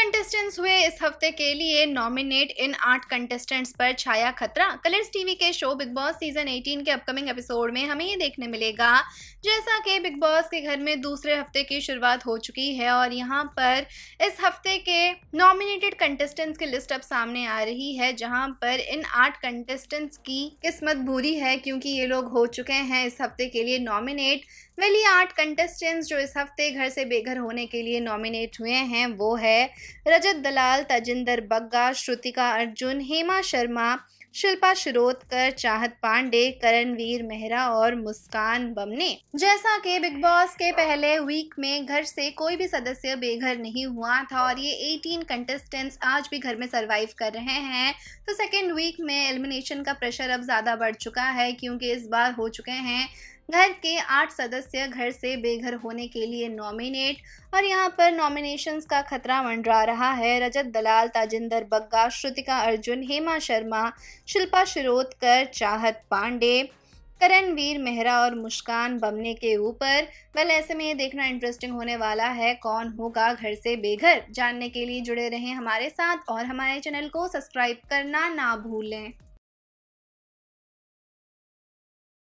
contestants हुए इस हफ्ते के लिए नॉमिनेट इन आठ कंटेस्टेंट्स पर छाया खतरा कलर्स टीवी के शो बिग बॉस सीजन 18 के अपकमिंग एपिसोड में हमें ये देखने मिलेगा जैसा कि बिग बॉस के घर में दूसरे हफ्ते की शुरुआत हो चुकी है और यहाँ पर इस हफ्ते के नॉमिनेटेड कंटेस्टेंट्स की लिस्ट अब सामने आ रही है जहाँ पर इन आठ कंटेस्टेंट्स की किस्मत भूरी है क्योंकि ये लोग हो चुके हैं इस हफ्ते के लिए नॉमिनेट वेली आठ कंटेस्टेंट्स जो इस हफ्ते घर से बेघर होने के लिए नॉमिनेट हुए हैं वो है रजत दलाल तजिंदर बग्गा श्रुतिका अर्जुन हेमा शर्मा शिल्पा शिरोदकर चाहत पांडे करणवीर मेहरा और मुस्कान बमने जैसा कि बिग बॉस के पहले वीक में घर से कोई भी सदस्य बेघर नहीं हुआ था और ये 18 कंटेस्टेंट्स आज भी घर में सरवाइव कर रहे हैं तो सेकेंड वीक में एलिमिनेशन का प्रेशर अब ज़्यादा बढ़ चुका है क्योंकि इस बार हो चुके हैं घर के आठ सदस्य घर से बेघर होने के लिए नॉमिनेट और यहाँ पर नॉमिनेशंस का खतरा मंडरा रहा है रजत दलाल ताजिंदर बग्गा श्रुतिका अर्जुन हेमा शर्मा शिल्पा शिरोदकर चाहत पांडे करणवीर मेहरा और मुस्कान बमने के ऊपर वेल ऐसे में ये देखना इंटरेस्टिंग होने वाला है कौन होगा घर से बेघर जानने के लिए जुड़े रहें हमारे साथ और हमारे चैनल को सब्सक्राइब करना ना भूलें